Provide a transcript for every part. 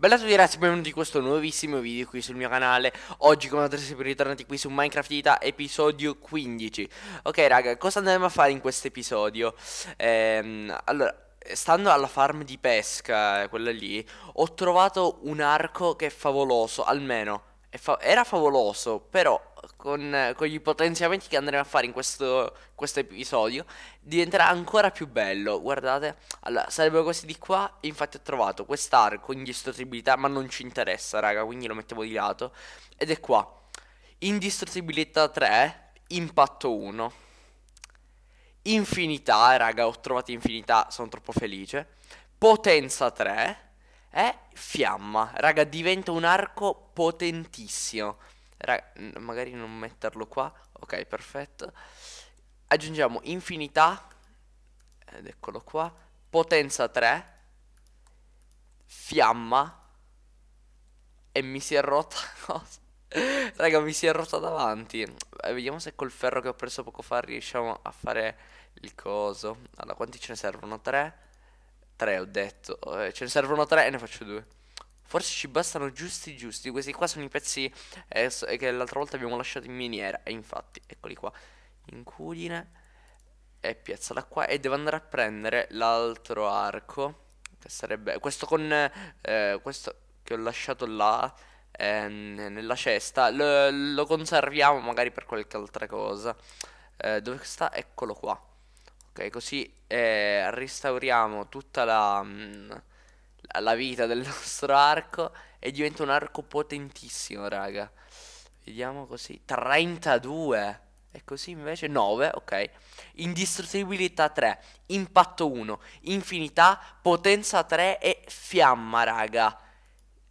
Bella a tutti ragazzi, benvenuti in questo nuovissimo video qui sul mio canale Oggi come potrete sapere ritornati qui su Minecraft Ita episodio 15 Ok raga, cosa andremo a fare in questo episodio? Ehm, allora, stando alla farm di pesca, quella lì Ho trovato un arco che è favoloso, almeno fa Era favoloso, però con, con i potenziamenti che andremo a fare in questo, questo, episodio, diventerà ancora più bello. Guardate, allora, sarebbero questi di qua. Infatti, ho trovato quest'arco indistruttibilità, ma non ci interessa, raga, quindi lo mettiamo di lato. Ed è qua. Indistruttibilità 3, impatto 1. Infinità, raga, ho trovato infinità, sono troppo felice. Potenza 3 e fiamma, raga, diventa un arco potentissimo. Ra- magari non metterlo qua. Ok, perfetto. Aggiungiamo infinità. Ed eccolo qua. Potenza 3. Fiamma. E mi si è rotta cosa. Raga, mi si è rotta davanti. Eh, vediamo se col ferro che ho preso poco fa riusciamo a fare il coso. Allora, quanti ce ne servono? 3? 3 ho detto. Eh, ce ne servono 3 e ne faccio 2. Forse ci bastano giusti giusti. Questi qua sono i pezzi eh, che l'altra volta abbiamo lasciato in miniera. E infatti, eccoli qua. Incudine. E piazza da qua. E devo andare a prendere l'altro arco. Che sarebbe... Questo con... Eh, questo che ho lasciato là ehm, nella cesta lo, lo, conserviamo magari per qualche altra cosa eh, dove sta? eccolo qua ok così eh, restauriamo tutta la mh, mm, la vita del nostro arco e diventa un arco potentissimo, raga. Vediamo così. 32. E così invece 9, ok. Indistruttibilità 3, impatto 1, infinità, potenza 3 e fiamma, raga.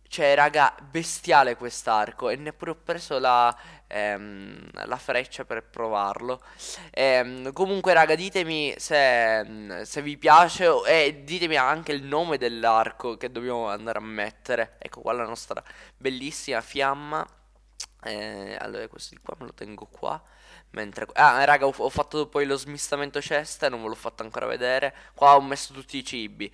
Cioè, raga, bestiale quest'arco. E neppure ho preso la, ehm, la freccia per provarlo. Ehm, comunque, raga, ditemi se, se vi piace e eh, ditemi anche il nome dell'arco che dobbiamo andare a mettere. Ecco qua la nostra bellissima fiamma. Eh, allora, questo di qua me lo tengo qua. Mentre... Ah, raga, ho, ho fatto poi lo smistamento cesta, e non ve l'ho fatto ancora vedere. Qua ho messo tutti i cibi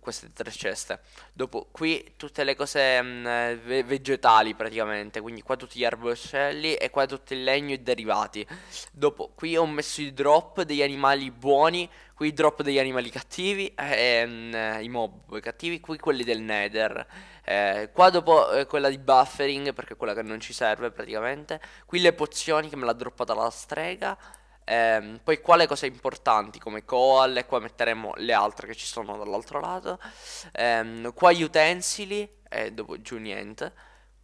queste tre ceste. Dopo qui tutte le cose mh, mm, ve vegetali praticamente, quindi qua tutti gli arboscelli e qua tutto il legno e derivati. Dopo qui ho messo i drop degli animali buoni, qui i drop degli animali cattivi, eh, e, mh, mm, i mob cattivi, qui quelli del nether. Eh, qua dopo eh, quella di buffering perché è quella che non ci serve praticamente. Qui le pozioni che me l'ha droppata la strega. Ehm, poi qua le cose importanti come Coal e qua metteremo le altre che ci sono dall'altro lato. Ehm, qua gli utensili e eh, dopo giù niente.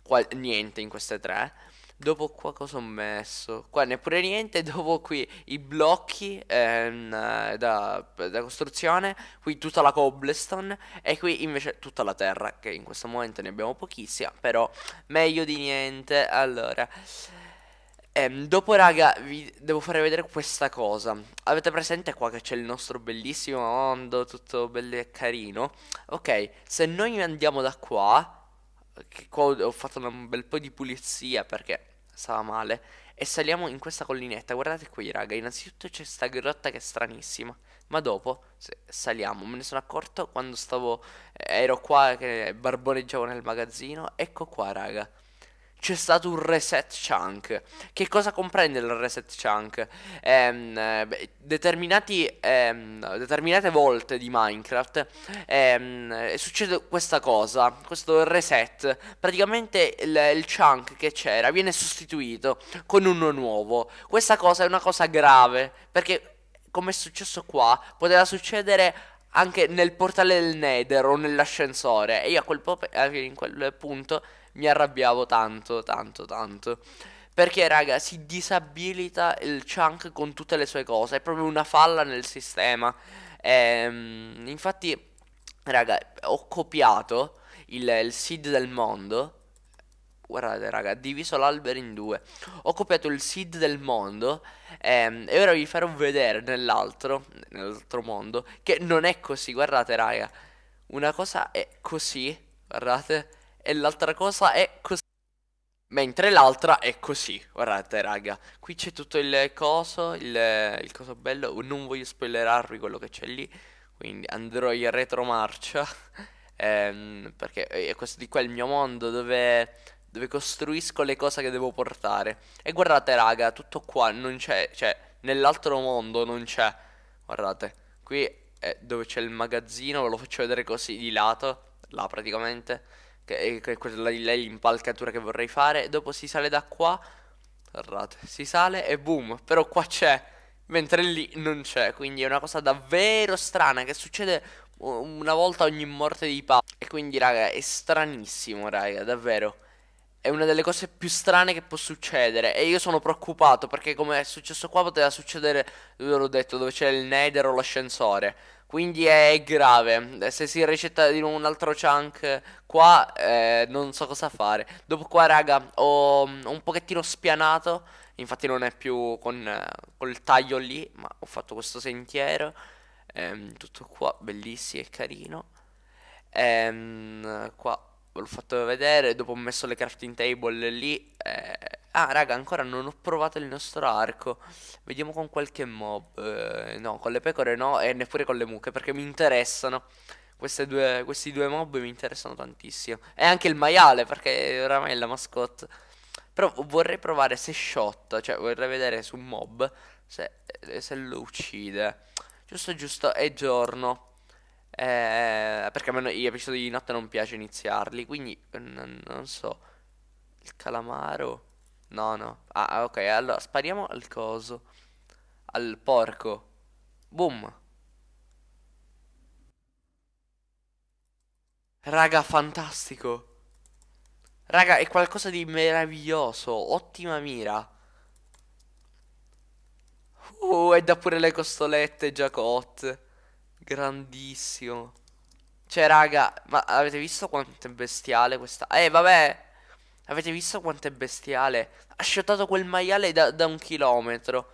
Qua niente in queste tre. Dopo qua cosa ho messo? Qua neppure niente. Dopo qui i blocchi ehm, da, da, costruzione. Qui tutta la cobblestone. E qui invece tutta la terra. Che in questo momento ne abbiamo pochissima. Però meglio di niente. Allora. Ehm, dopo raga vi devo fare vedere questa cosa Avete presente qua che c'è il nostro bellissimo mondo tutto bello e carino Ok se noi andiamo da qua Che qua ho fatto un bel po' di pulizia perché stava male E saliamo in questa collinetta guardate qui raga innanzitutto c'è sta grotta che è stranissima Ma dopo saliamo me ne sono accorto quando stavo eh, ero qua che barboneggiavo nel magazzino Ecco qua raga c'è stato un reset chunk. Che cosa comprende il reset chunk? Ehm, determinati, ehm, determinate volte di Minecraft ehm, succede questa cosa, questo reset. Praticamente il, il chunk che c'era viene sostituito con uno nuovo. Questa cosa è una cosa grave perché come è successo qua, poteva succedere anche nel portale del Nether o nell'ascensore. E io a quel, in quel punto mi arrabbiavo tanto, tanto, tanto. Perché, raga, si disabilita il chunk con tutte le sue cose. È proprio una falla nel sistema. Ehm, infatti, raga, ho copiato il, il seed del mondo Guardate raga, diviso l'albero in due Ho copiato il seed del mondo ehm, E ora vi farò vedere nell'altro Nell'altro mondo Che non è così, guardate raga Una cosa è così Guardate E l'altra cosa è così Mentre l'altra è così, guardate raga, qui c'è tutto il coso, il, il, coso bello, non voglio spoilerarvi quello che c'è lì, quindi andrò in retromarcia, ehm, perché eh, questo di qua il mio mondo dove dove costruisco le cose che devo portare. E guardate raga, tutto qua non c'è, cioè nell'altro mondo non c'è. Guardate, qui è dove c'è il magazzino, ve lo faccio vedere così di lato, là praticamente, che è quella di lei l'impalcatura che vorrei fare. E dopo si sale da qua, guardate, si sale e boom, però qua c'è. Mentre lì non c'è, quindi è una cosa davvero strana che succede una volta ogni morte di pa... E quindi raga, è stranissimo raga, davvero è una delle cose più strane che può succedere. E io sono preoccupato perché, come è successo qua, poteva succedere, dove l'ho detto, dove c'è il nether o l'ascensore. Quindi è grave. Eh, se si recetta di un altro chunk qua, eh, non so cosa fare. Dopo qua, raga, ho mm, un pochettino spianato. Infatti non è più con eh, col taglio lì, ma ho fatto questo sentiero. Ehm, tutto qua, bellissimo e carino. Ehm, qua l'ho fatto vedere, dopo ho messo le crafting table lì. Eh... Ah, raga, ancora non ho provato il nostro arco. Vediamo con qualche mob. Eh, no, con le pecore no, e neppure con le mucche, perché mi interessano. Due, questi due mob mi interessano tantissimo. E anche il maiale, perché oramai è la mascotte. Però vorrei provare se shot, cioè vorrei vedere su un mob se, se lo uccide. Giusto, giusto, è giorno. Eh, perché a me gli episodi di notte non piace iniziarli, quindi n- non so. Il calamaro? No, no. Ah, ah, ok, allora spariamo al coso. Al porco. Boom. Raga, fantastico. Raga, è qualcosa di meraviglioso. Ottima mira. Uh, è da pure le costolette già cotte. Grandissimo. Cioè, raga, ma avete visto quanto è bestiale questa... Eh, vabbè. Avete visto quanto è bestiale? Ha sciottato quel maiale da, da un chilometro.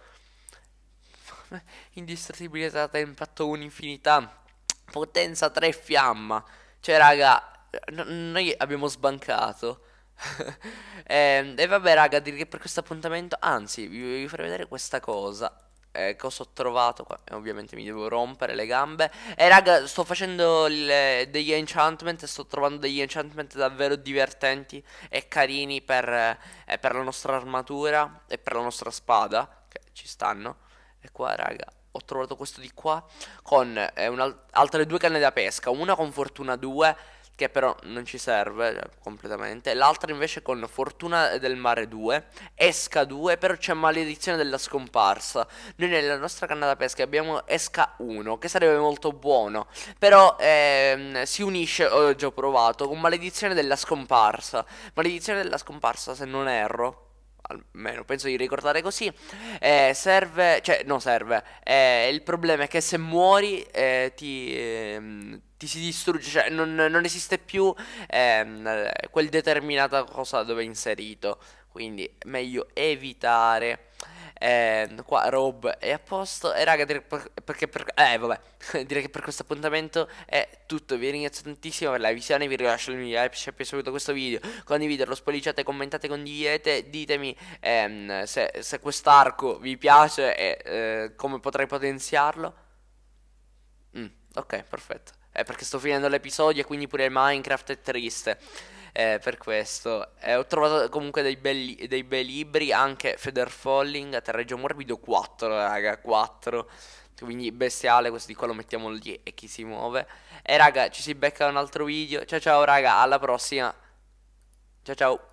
Indistruttibilità da impatto un'infinità. Potenza 3 fiamma. Cioè, raga, noi abbiamo sbancato. e, ehm, e, vabbè, raga, direi che per questo appuntamento... Anzi, vi, vi farò vedere questa cosa eh, cosa ho trovato qua? Ovviamente mi devo rompere le gambe. E eh, raga, sto facendo le, degli enchantment. Sto trovando degli enchantment davvero divertenti e carini per, eh, per la nostra armatura e per la nostra spada. Che ci stanno. E qua, raga, ho trovato questo di qua con eh, altre due canne da pesca. Una con fortuna 2 che però non ci serve cioè, completamente. L'altra invece con Fortuna del Mare 2, Esca 2, però c'è Maledizione della Scomparsa. Noi nella nostra canna da pesca abbiamo Esca 1, che sarebbe molto buono, però ehm, si unisce, ho già provato, con Maledizione della Scomparsa. Maledizione della Scomparsa, se non erro almeno penso di ricordare così, eh, serve, cioè non serve, eh, il problema è che se muori eh, ti, ehm, ti, si distrugge, cioè non, non esiste più ehm, quel determinata cosa dove è inserito, quindi meglio evitare eh, qua Rob è a posto. E raga, per, perché per, eh, vabbè, direi che per questo appuntamento è tutto. Vi ringrazio tantissimo per la visione. Vi rilascio il mio like eh, se è piaciuto questo video. Condividetelo, spolliciate, commentate, condividete. Ditemi ehm, se, se quest'arco vi piace e eh, come potrei potenziarlo. Mm, ok, perfetto. Eh, perché sto finendo l'episodio e quindi pure il Minecraft è triste eh, per questo. Eh, ho trovato comunque dei, belli, dei bei libri, anche Feder Falling, Terreggio Morbido 4, raga, 4. Quindi bestiale, questo di qua lo mettiamo lì e chi si muove. E eh, raga, ci si becca un altro video. Ciao ciao raga, alla prossima. Ciao ciao.